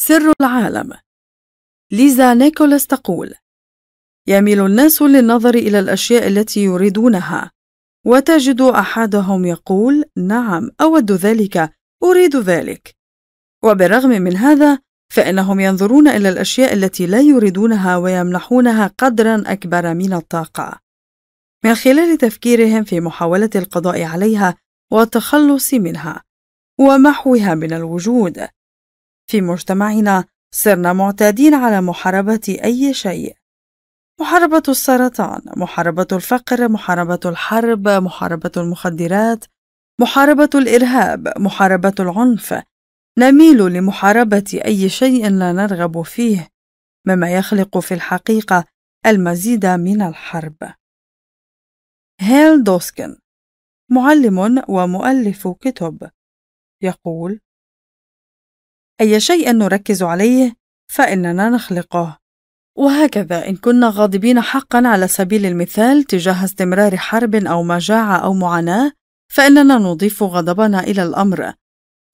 سر العالم ليزا نيكولاس تقول يميل الناس للنظر إلى الأشياء التي يريدونها وتجد أحدهم يقول نعم أود ذلك أريد ذلك وبالرغم من هذا فإنهم ينظرون إلى الأشياء التي لا يريدونها ويمنحونها قدرا أكبر من الطاقة من خلال تفكيرهم في محاولة القضاء عليها والتخلص منها ومحوها من الوجود في مجتمعنا صرنا معتادين على محاربة أي شيء محاربة السرطان، محاربة الفقر، محاربة الحرب، محاربة المخدرات، محاربة الإرهاب، محاربة العنف، نميل لمحاربة أي شيء لا نرغب فيه، مما يخلق في الحقيقة المزيد من الحرب. هيل دوسكن معلم ومؤلف كتب يقول: أي شيء نركز عليه فإننا نخلقه وهكذا إن كنا غاضبين حقا على سبيل المثال تجاه استمرار حرب أو مجاعة أو معاناة فإننا نضيف غضبنا إلى الأمر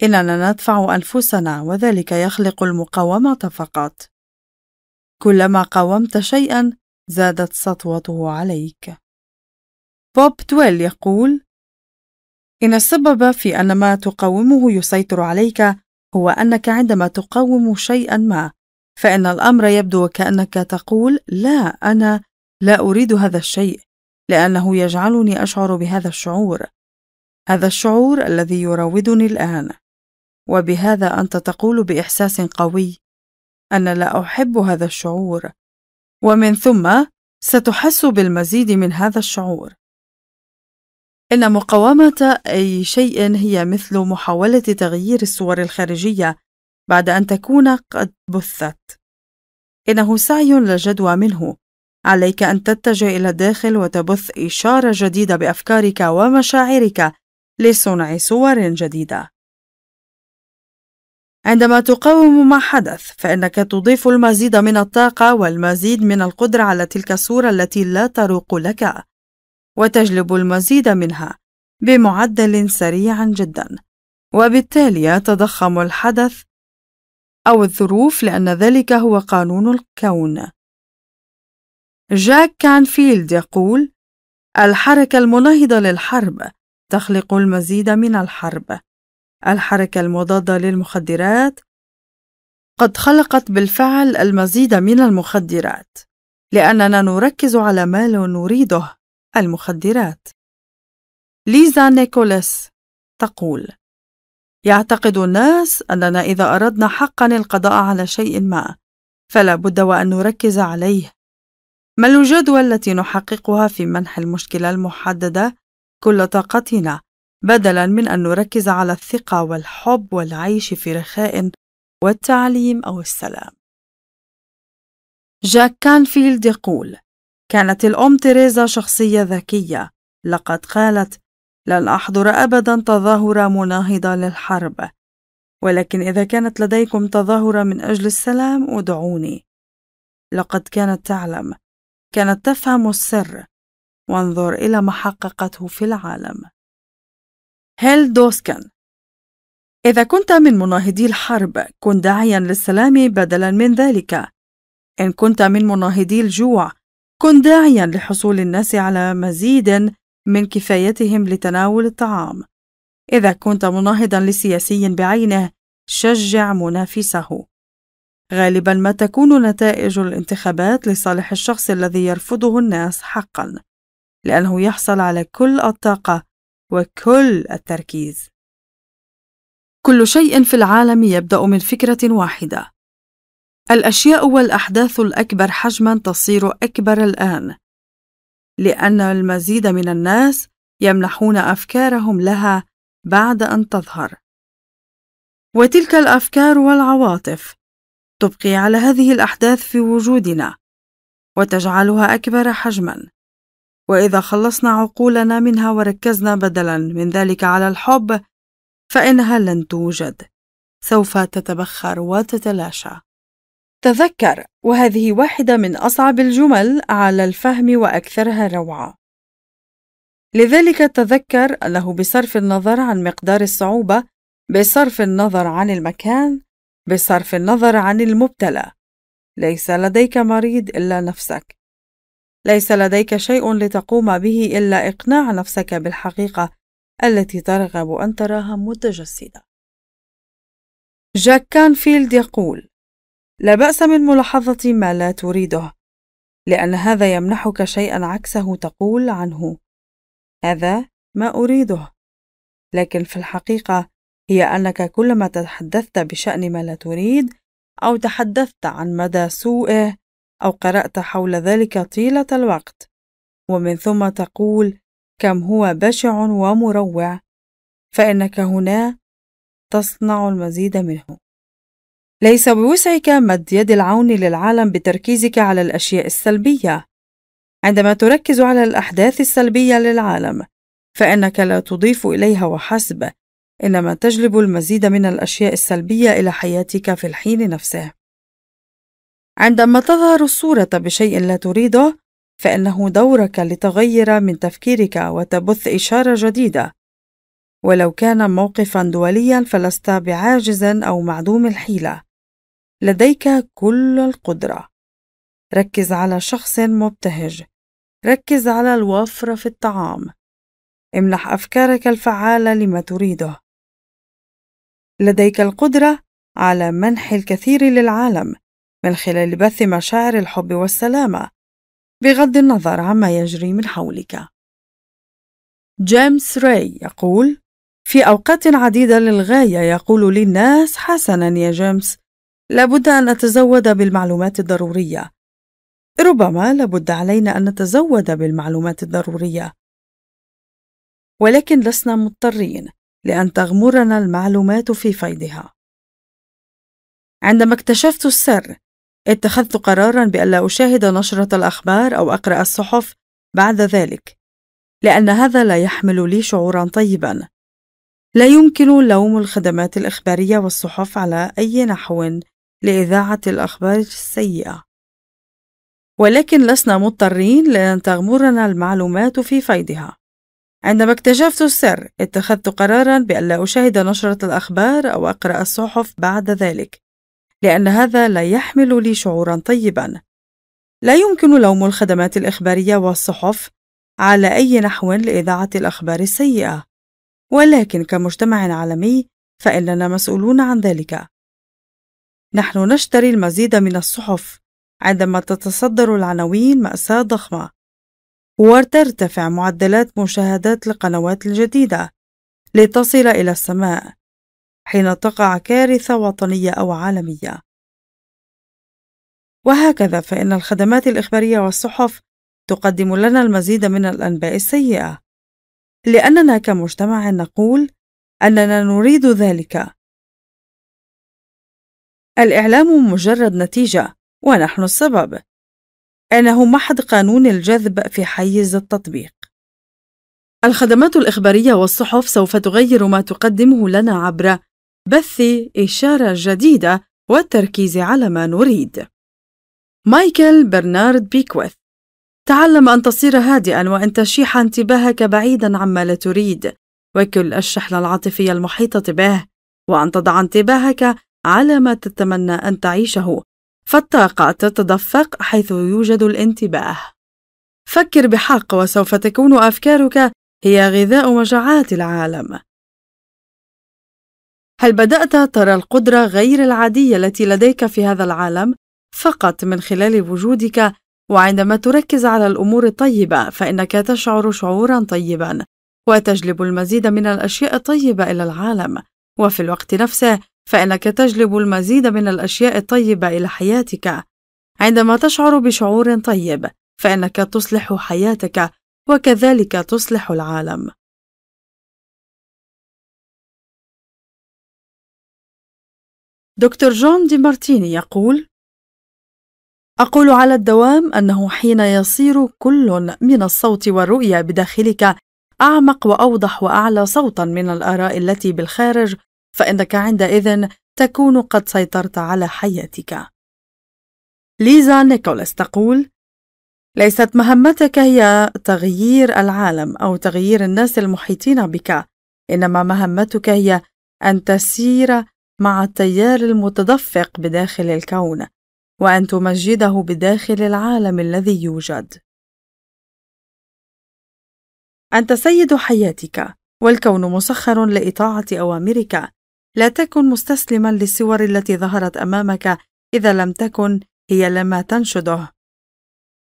إننا ندفع أنفسنا وذلك يخلق المقاومة فقط كلما قاومت شيئا زادت سطوته عليك بوب تويل يقول إن السبب في أن ما تقاومه يسيطر عليك هو أنك عندما تقاوم شيئا ما فإن الأمر يبدو وكأنك تقول لا أنا لا أريد هذا الشيء لأنه يجعلني أشعر بهذا الشعور هذا الشعور الذي يراودني الآن وبهذا أنت تقول بإحساس قوي أنا لا أحب هذا الشعور ومن ثم ستحس بالمزيد من هذا الشعور إن مقاومة أي شيء هي مثل محاولة تغيير الصور الخارجية بعد أن تكون قد بثت. إنه سعي لا جدوى منه. عليك أن تتجه إلى الداخل وتبث إشارة جديدة بأفكارك ومشاعرك لصنع صور جديدة. عندما تقاوم ما حدث فإنك تضيف المزيد من الطاقة والمزيد من القدرة على تلك الصورة التي لا تروق لك. وتجلب المزيد منها بمعدل سريع جدا وبالتالي يتضخم الحدث أو الظروف لأن ذلك هو قانون الكون جاك كانفيلد يقول الحركة المناهضة للحرب تخلق المزيد من الحرب الحركة المضادة للمخدرات قد خلقت بالفعل المزيد من المخدرات لأننا نركز على ما لا نريده المخدرات ليزا نيكولاس تقول يعتقد الناس أننا إذا أردنا حقا القضاء على شيء ما فلا بد وأن نركز عليه ما الجدوى التي نحققها في منح المشكلة المحددة كل طاقتنا بدلا من أن نركز على الثقة والحب والعيش في رخاء والتعليم أو السلام جاك كانفيلد يقول كانت الأم تيريزا شخصية ذكية لقد قالت لن أحضر أبدا تظاهرة مناهضة للحرب ولكن إذا كانت لديكم تظاهرة من أجل السلام ادعوني لقد كانت تعلم كانت تفهم السر وانظر إلى ما حققته في العالم هيل دوسكن إذا كنت من مناهضي الحرب كن داعيا للسلام بدلا من ذلك إن كنت من مناهضي الجوع كن داعيا لحصول الناس على مزيد من كفايتهم لتناول الطعام اذا كنت مناهضا لسياسي بعينه شجع منافسه غالبا ما تكون نتائج الانتخابات لصالح الشخص الذي يرفضه الناس حقا لانه يحصل على كل الطاقه وكل التركيز كل شيء في العالم يبدا من فكره واحده الأشياء والأحداث الأكبر حجمًا تصير أكبر الآن، لأن المزيد من الناس يمنحون أفكارهم لها بعد أن تظهر. وتلك الأفكار والعواطف تبقي على هذه الأحداث في وجودنا، وتجعلها أكبر حجمًا. وإذا خلصنا عقولنا منها وركزنا بدلًا من ذلك على الحب، فإنها لن توجد، سوف تتبخر وتتلاشى. تذكر وهذه واحدة من أصعب الجمل على الفهم وأكثرها روعة لذلك تذكر أنه بصرف النظر عن مقدار الصعوبة بصرف النظر عن المكان بصرف النظر عن المبتلى ليس لديك مريض إلا نفسك ليس لديك شيء لتقوم به إلا إقناع نفسك بالحقيقة التي ترغب أن تراها متجسدة جاك كانفيلد يقول لا بأس من ملاحظة ما لا تريده، لأن هذا يمنحك شيئًا عكسه تقول عنه: "هذا ما أريده". لكن في الحقيقة هي أنك كلما تحدثت بشأن ما لا تريد، أو تحدثت عن مدى سوءه، أو قرأت حول ذلك طيلة الوقت، ومن ثم تقول: "كم هو بشع ومروع"، فإنك هنا تصنع المزيد منه. ليس بوسعك مد يد العون للعالم بتركيزك على الأشياء السلبية. عندما تركز على الأحداث السلبية للعالم، فإنك لا تضيف إليها وحسب، إنما تجلب المزيد من الأشياء السلبية إلى حياتك في الحين نفسه. عندما تظهر الصورة بشيء لا تريده، فإنه دورك لتغير من تفكيرك وتبث إشارة جديدة ولو كان موقفا دوليا فلست بعاجز او معدوم الحيله لديك كل القدره ركز على شخص مبتهج ركز على الوفره في الطعام امنح افكارك الفعاله لما تريده لديك القدره على منح الكثير للعالم من خلال بث مشاعر الحب والسلامه بغض النظر عما يجري من حولك جيمس راي يقول في أوقات عديدة للغاية يقول لي الناس حسنا يا جيمس لابد أن أتزود بالمعلومات الضرورية ربما لابد علينا أن نتزود بالمعلومات الضرورية ولكن لسنا مضطرين لأن تغمرنا المعلومات في فيضها عندما اكتشفت السر اتخذت قرارا بألا أشاهد نشرة الأخبار أو أقرأ الصحف بعد ذلك لأن هذا لا يحمل لي شعورا طيبا لا يمكن لوم الخدمات الإخبارية والصحف على أي نحو لإذاعة الأخبار السيئة ولكن لسنا مضطرين لأن تغمرنا المعلومات في فيضها عندما اكتشفت السر اتخذت قرارا بألا أشاهد نشرة الأخبار أو أقرأ الصحف بعد ذلك لأن هذا لا يحمل لي شعورا طيبا لا يمكن لوم الخدمات الإخبارية والصحف على أي نحو لإذاعة الأخبار السيئة ولكن كمجتمع عالمي فإننا مسؤولون عن ذلك نحن نشتري المزيد من الصحف عندما تتصدر العناوين مأساة ضخمة وترتفع معدلات مشاهدات القنوات الجديدة لتصل إلى السماء حين تقع كارثة وطنية أو عالمية وهكذا فإن الخدمات الإخبارية والصحف تقدم لنا المزيد من الأنباء السيئة لأننا كمجتمع نقول أننا نريد ذلك. الإعلام مجرد نتيجة ونحن السبب. إنه محض قانون الجذب في حيز التطبيق. الخدمات الإخبارية والصحف سوف تغير ما تقدمه لنا عبر بث إشارة جديدة والتركيز على ما نريد. مايكل برنارد بيكويث تعلم أن تصير هادئا وأن تشيح انتباهك بعيدا عما لا تريد وكل الشحنة العاطفية المحيطة به وأن تضع انتباهك على ما تتمنى أن تعيشه فالطاقة تتدفق حيث يوجد الانتباه فكر بحق وسوف تكون أفكارك هي غذاء مجاعات العالم هل بدأت ترى القدرة غير العادية التي لديك في هذا العالم فقط من خلال وجودك وعندما تركز على الأمور الطيبة فإنك تشعر شعورا طيبا وتجلب المزيد من الأشياء الطيبة إلى العالم وفي الوقت نفسه فإنك تجلب المزيد من الأشياء الطيبة إلى حياتك عندما تشعر بشعور طيب فإنك تصلح حياتك وكذلك تصلح العالم دكتور جون دي مارتيني يقول أقول على الدوام أنه حين يصير كل من الصوت والرؤية بداخلك أعمق وأوضح وأعلى صوتا من الآراء التي بالخارج فإنك عندئذ تكون قد سيطرت على حياتك. ليزا نيكولاس تقول: ليست مهمتك هي تغيير العالم أو تغيير الناس المحيطين بك، إنما مهمتك هي أن تسير مع التيار المتدفق بداخل الكون، وأن تمجده بداخل العالم الذي يوجد. أنت سيد حياتك، والكون مسخر لإطاعة أوامرك. لا تكن مستسلما للصور التي ظهرت أمامك إذا لم تكن هي لما تنشده.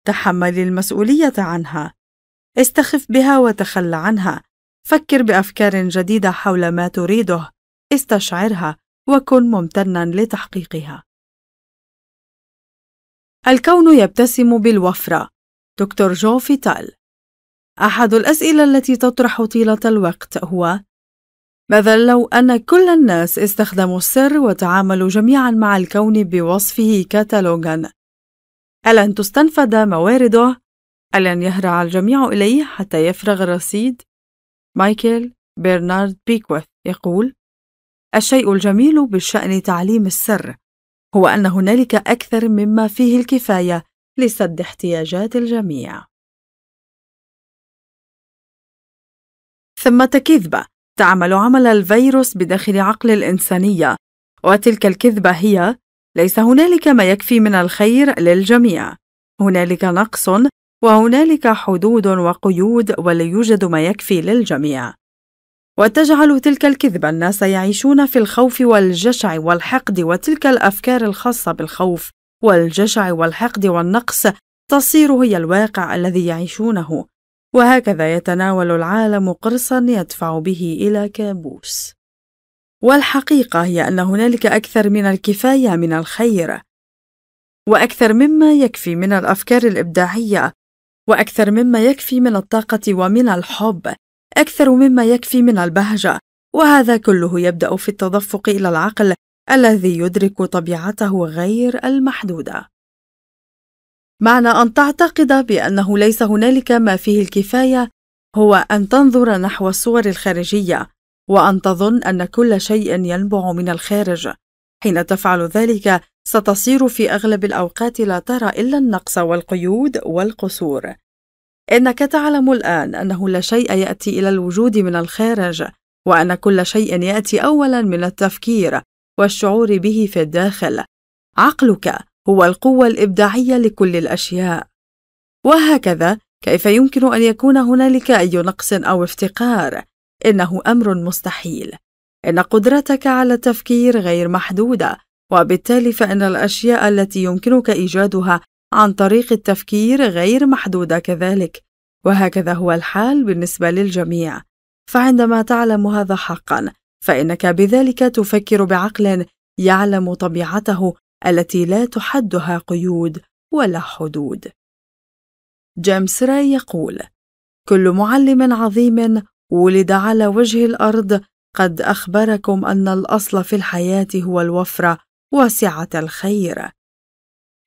تحمل المسؤولية عنها. استخف بها وتخلى عنها. فكر بأفكار جديدة حول ما تريده. استشعرها وكن ممتنا لتحقيقها. الكون يبتسم بالوفرة دكتور جو فيتال أحد الأسئلة التي تطرح طيلة الوقت هو ماذا لو أن كل الناس استخدموا السر وتعاملوا جميعا مع الكون بوصفه كتالوجا؟ ألن تستنفد موارده؟ ألن يهرع الجميع إليه حتى يفرغ الرصيد؟ مايكل برنارد بيكوث يقول الشيء الجميل بشأن تعليم السر هو أن هنالك أكثر مما فيه الكفاية لسد احتياجات الجميع. ثمة كذبة تعمل عمل الفيروس بداخل عقل الإنسانية، وتلك الكذبة هي: ليس هنالك ما يكفي من الخير للجميع، هنالك نقص وهنالك حدود وقيود ولا يوجد ما يكفي للجميع. وتجعل تلك الكذبة الناس يعيشون في الخوف والجشع والحقد وتلك الأفكار الخاصة بالخوف والجشع والحقد والنقص تصير هي الواقع الذي يعيشونه وهكذا يتناول العالم قرصا يدفع به إلى كابوس والحقيقة هي أن هنالك أكثر من الكفاية من الخير وأكثر مما يكفي من الأفكار الإبداعية وأكثر مما يكفي من الطاقة ومن الحب أكثر مما يكفي من البهجة وهذا كله يبدأ في التدفق إلى العقل الذي يدرك طبيعته غير المحدودة معنى أن تعتقد بأنه ليس هنالك ما فيه الكفاية هو أن تنظر نحو الصور الخارجية وأن تظن أن كل شيء ينبع من الخارج حين تفعل ذلك ستصير في أغلب الأوقات لا ترى إلا النقص والقيود والقصور إنك تعلم الآن أنه لا شيء يأتي إلى الوجود من الخارج، وأن كل شيء يأتي أولاً من التفكير والشعور به في الداخل. عقلك هو القوة الإبداعية لكل الأشياء. وهكذا كيف يمكن أن يكون هنالك أي نقص أو افتقار؟ إنه أمر مستحيل. إن قدرتك على التفكير غير محدودة، وبالتالي فإن الأشياء التي يمكنك إيجادها عن طريق التفكير غير محدودة كذلك وهكذا هو الحال بالنسبة للجميع فعندما تعلم هذا حقا فإنك بذلك تفكر بعقل يعلم طبيعته التي لا تحدها قيود ولا حدود جيمس راي يقول كل معلم عظيم ولد على وجه الارض قد اخبركم ان الاصل في الحياه هو الوفره وسعه الخير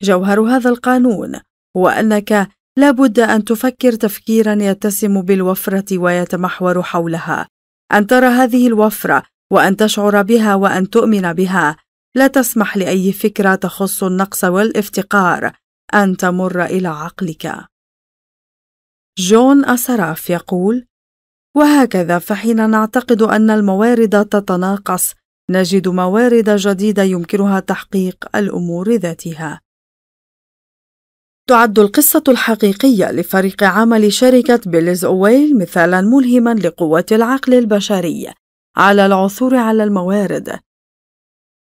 جوهر هذا القانون هو أنك لا بد أن تفكر تفكيرا يتسم بالوفرة ويتمحور حولها أن ترى هذه الوفرة وأن تشعر بها وأن تؤمن بها لا تسمح لأي فكرة تخص النقص والافتقار أن تمر إلى عقلك جون أسراف يقول وهكذا فحين نعتقد أن الموارد تتناقص نجد موارد جديدة يمكنها تحقيق الأمور ذاتها تعد القصة الحقيقية لفريق عمل شركة بيلز أويل مثالا ملهما لقوة العقل البشري على العثور على الموارد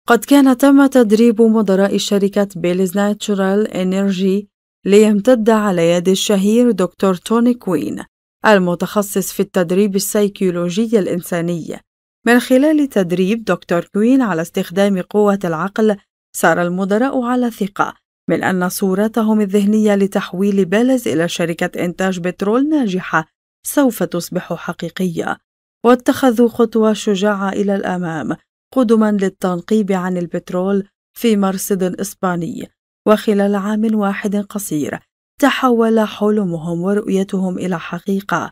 قد كان تم تدريب مدراء شركة بيلز ناتشورال إنرجي ليمتد على يد الشهير دكتور توني كوين المتخصص في التدريب السيكولوجي الإنساني من خلال تدريب دكتور كوين على استخدام قوة العقل صار المدراء على ثقة من أن صورتهم الذهنية لتحويل بلز إلى شركة إنتاج بترول ناجحة سوف تصبح حقيقية واتخذوا خطوة شجاعة إلى الأمام قدما للتنقيب عن البترول في مرصد إسباني وخلال عام واحد قصير تحول حلمهم ورؤيتهم إلى حقيقة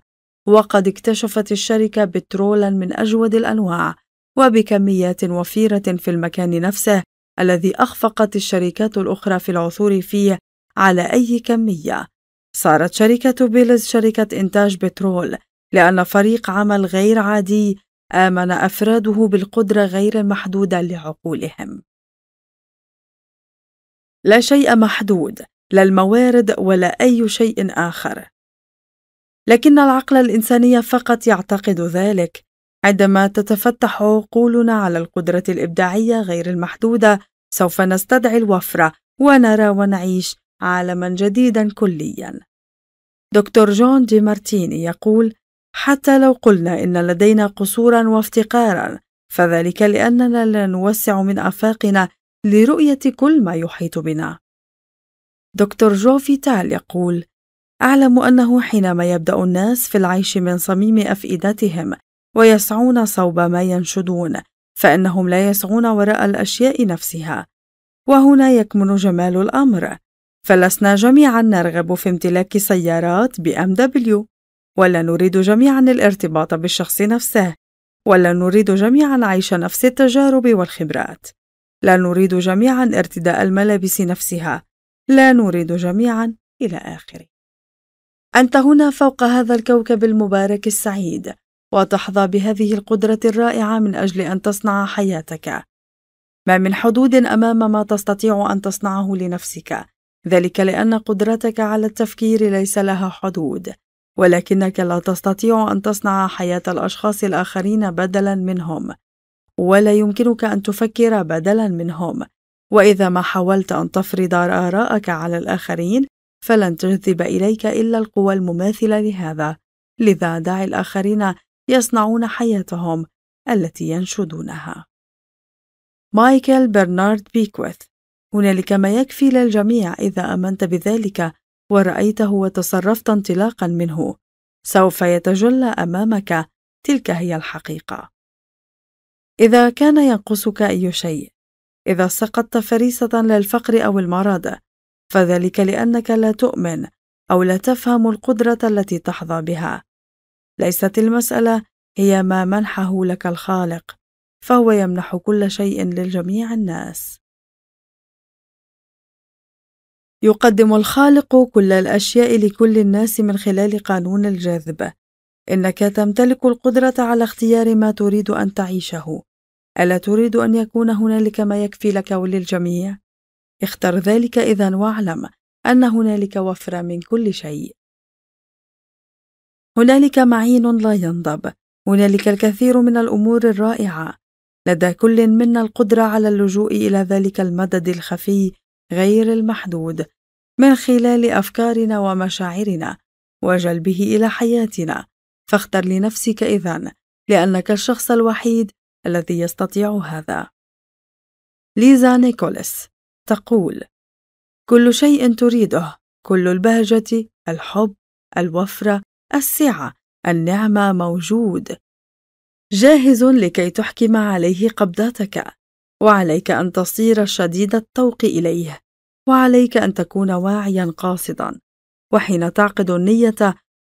وقد اكتشفت الشركة بترولا من أجود الأنواع وبكميات وفيرة في المكان نفسه الذي أخفقت الشركات الأخرى في العثور فيه على أي كمية. صارت شركة بيلز شركة إنتاج بترول لأن فريق عمل غير عادي آمن أفراده بالقدرة غير المحدودة لعقولهم. لا شيء محدود، لا الموارد ولا أي شيء آخر. لكن العقل الإنساني فقط يعتقد ذلك، عندما تتفتح عقولنا على القدرة الإبداعية غير المحدودة سوف نستدعي الوفرة ونرى ونعيش عالما جديدا كليا دكتور جون دي مارتيني يقول حتى لو قلنا إن لدينا قصورا وافتقارا فذلك لأننا لا نوسع من آفاقنا لرؤية كل ما يحيط بنا دكتور جو فيتال يقول أعلم أنه حينما يبدأ الناس في العيش من صميم أفئدتهم ويسعون صوب ما ينشدون فانهم لا يسعون وراء الاشياء نفسها وهنا يكمن جمال الامر فلسنا جميعا نرغب في امتلاك سيارات بي ام دبليو ولا نريد جميعا الارتباط بالشخص نفسه ولا نريد جميعا عيش نفس التجارب والخبرات لا نريد جميعا ارتداء الملابس نفسها لا نريد جميعا الى اخره انت هنا فوق هذا الكوكب المبارك السعيد وتحظى بهذه القدرة الرائعة من أجل أن تصنع حياتك. ما من حدود أمام ما تستطيع أن تصنعه لنفسك، ذلك لأن قدرتك على التفكير ليس لها حدود، ولكنك لا تستطيع أن تصنع حياة الأشخاص الآخرين بدلاً منهم، ولا يمكنك أن تفكر بدلاً منهم، وإذا ما حاولت أن تفرض آراءك على الآخرين، فلن تجذب إليك إلا القوى المماثلة لهذا، لذا دع الآخرين يصنعون حياتهم التي ينشدونها مايكل برنارد بيكويث هنالك ما يكفي للجميع إذا آمنت بذلك ورأيته وتصرفت انطلاقا منه سوف يتجلى أمامك تلك هي الحقيقة إذا كان ينقصك أي شيء إذا سقطت فريسة للفقر أو المرض فذلك لأنك لا تؤمن أو لا تفهم القدرة التي تحظى بها ليست المسألة هي ما منحه لك الخالق فهو يمنح كل شيء لجميع الناس يقدم الخالق كل الاشياء لكل الناس من خلال قانون الجذب انك تمتلك القدره على اختيار ما تريد ان تعيشه الا تريد ان يكون هنالك ما يكفي لك وللجميع اختر ذلك اذا واعلم ان هنالك وفره من كل شيء هنالك معين لا ينضب هنالك الكثير من الامور الرائعه لدى كل منا القدره على اللجوء الى ذلك المدد الخفي غير المحدود من خلال افكارنا ومشاعرنا وجلبه الى حياتنا فاختر لنفسك اذن لانك الشخص الوحيد الذي يستطيع هذا ليزا نيكولاس تقول كل شيء تريده كل البهجه الحب الوفره السعة النعمة موجود جاهز لكي تحكم عليه قبضتك وعليك أن تصير شديد الطوق إليه وعليك أن تكون واعيا قاصدا وحين تعقد النية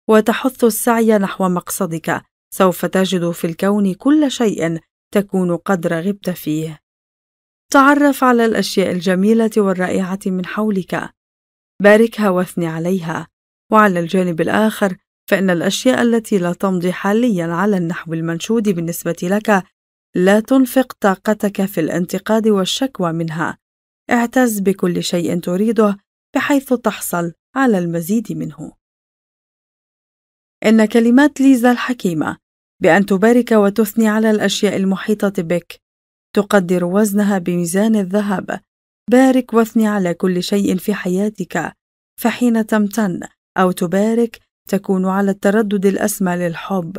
وتحث السعي نحو مقصدك سوف تجد في الكون كل شيء تكون قد رغبت فيه تعرف على الأشياء الجميلة والرائعة من حولك باركها واثني عليها وعلى الجانب الآخر فإن الأشياء التي لا تمضي حاليا على النحو المنشود بالنسبة لك لا تنفق طاقتك في الانتقاد والشكوى منها اعتز بكل شيء تريده بحيث تحصل على المزيد منه إن كلمات ليزا الحكيمة بأن تبارك وتثني على الأشياء المحيطة بك تقدر وزنها بميزان الذهب بارك واثني على كل شيء في حياتك فحين تمتن أو تبارك تكون على التردد الأسمى للحب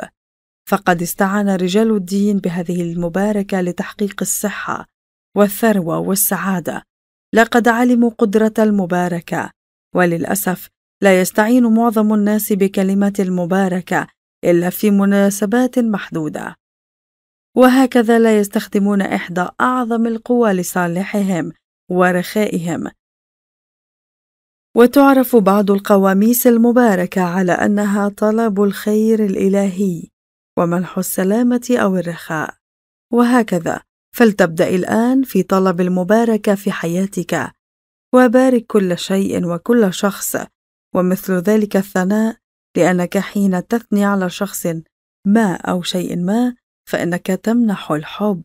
فقد استعان رجال الدين بهذه المباركة لتحقيق الصحة والثروة والسعادة لقد علموا قدرة المباركة وللأسف لا يستعين معظم الناس بكلمة المباركة إلا في مناسبات محدودة وهكذا لا يستخدمون إحدى أعظم القوى لصالحهم ورخائهم وتعرف بعض القواميس المباركة على أنها طلب الخير الإلهي ومنح السلامة أو الرخاء وهكذا فلتبدأ الآن في طلب المباركة في حياتك وبارك كل شيء وكل شخص ومثل ذلك الثناء لأنك حين تثني على شخص ما أو شيء ما فإنك تمنح الحب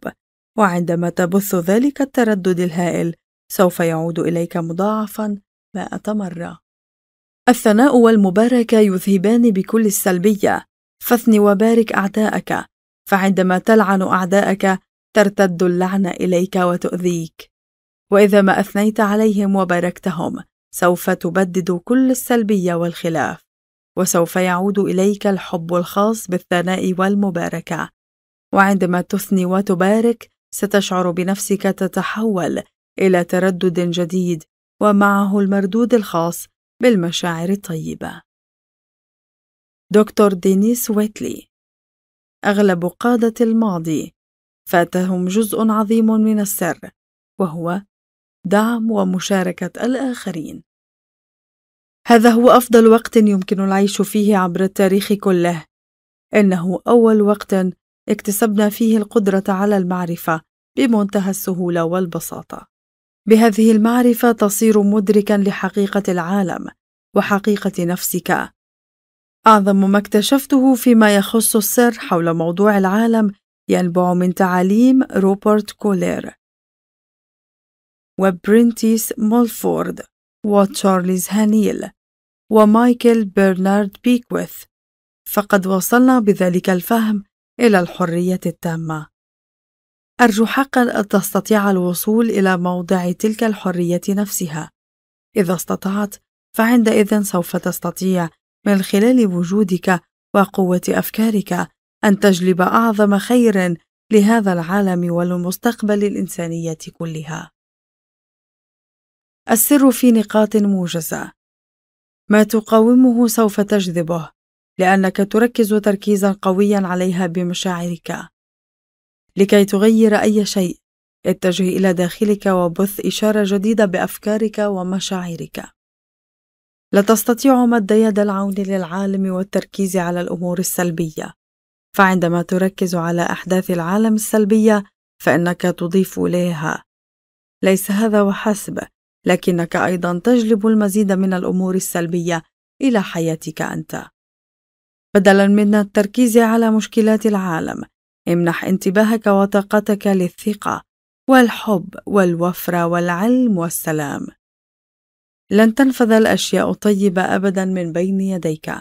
وعندما تبث ذلك التردد الهائل سوف يعود إليك مضاعفا مائة مرة الثناء والمباركة يذهبان بكل السلبية فاثن وبارك أعداءك فعندما تلعن أعداءك ترتد اللعنة إليك وتؤذيك وإذا ما أثنيت عليهم وباركتهم سوف تبدد كل السلبية والخلاف وسوف يعود إليك الحب الخاص بالثناء والمباركة وعندما تثني وتبارك ستشعر بنفسك تتحول إلى تردد جديد ومعه المردود الخاص بالمشاعر الطيبة. دكتور دينيس ويتلي أغلب قادة الماضي فاتهم جزء عظيم من السر وهو دعم ومشاركة الآخرين. هذا هو أفضل وقت يمكن العيش فيه عبر التاريخ كله. إنه أول وقت اكتسبنا فيه القدرة على المعرفة بمنتهى السهولة والبساطة. بهذه المعرفه تصير مدركا لحقيقه العالم وحقيقه نفسك اعظم ما اكتشفته فيما يخص السر حول موضوع العالم ينبع من تعاليم روبرت كولير وبرينتيس مولفورد وتشارلز هانيل ومايكل برنارد بيكويث فقد وصلنا بذلك الفهم الى الحريه التامه أرجو حقا أن تستطيع الوصول إلى موضع تلك الحرية نفسها إذا استطعت فعندئذ سوف تستطيع من خلال وجودك وقوة أفكارك أن تجلب أعظم خير لهذا العالم ولمستقبل الإنسانية كلها. السر في نقاط موجزة ما تقاومه سوف تجذبه لأنك تركز تركيزا قويا عليها بمشاعرك لكي تغير أي شيء اتجه إلى داخلك وبث إشارة جديدة بأفكارك ومشاعرك لا تستطيع مد يد العون للعالم والتركيز على الأمور السلبية فعندما تركز على أحداث العالم السلبية فإنك تضيف إليها ليس هذا وحسب لكنك أيضا تجلب المزيد من الأمور السلبية إلى حياتك أنت بدلا من التركيز على مشكلات العالم امنح انتباهك وطاقتك للثقة والحب والوفرة والعلم والسلام. لن تنفذ الأشياء الطيبة أبدا من بين يديك،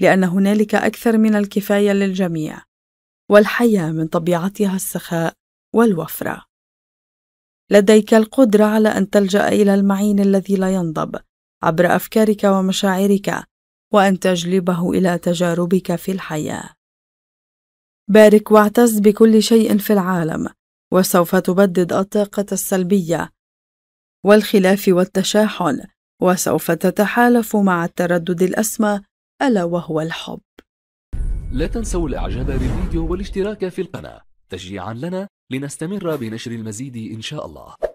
لأن هنالك أكثر من الكفاية للجميع، والحياة من طبيعتها السخاء والوفرة. لديك القدرة على أن تلجأ إلى المعين الذي لا ينضب عبر أفكارك ومشاعرك، وأن تجلبه إلى تجاربك في الحياة. بارك واعتز بكل شيء في العالم وسوف تبدد الطاقة السلبية والخلاف والتشاحن وسوف تتحالف مع التردد الأسمى ألا وهو الحب لا تنسوا الإعجاب بالفيديو والاشتراك في القناة تشجيعا لنا لنستمر بنشر المزيد إن شاء الله